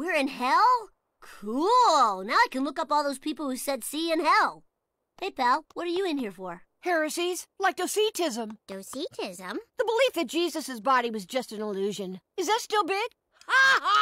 We're in hell? Cool. Now I can look up all those people who said see in hell. Hey, pal, what are you in here for? Heresies, like docetism. Docetism? The belief that Jesus' body was just an illusion. Is that still big? Ha ha!